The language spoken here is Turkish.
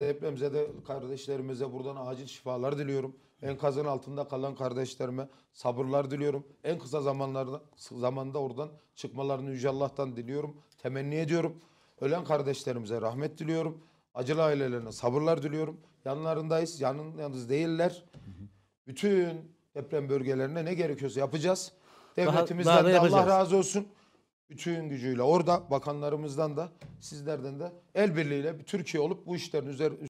Depremize de kardeşlerimize buradan acil şifalar diliyorum. Enkazın altında kalan kardeşlerime sabırlar diliyorum. En kısa zamanlarda zamanda oradan çıkmalarını Yüce Allah'tan diliyorum. Temenni ediyorum. Ölen kardeşlerimize rahmet diliyorum. Acılı ailelerine sabırlar diliyorum. Yanlarındayız. Yanın, yalnız değiller. Bütün deprem bölgelerine ne gerekiyorsa yapacağız. Devletimizden daha, daha de Allah razı olsun bütün gücüyle orada bakanlarımızdan da sizlerden de el birliğiyle bir Türkiye olup bu işlerin üzeri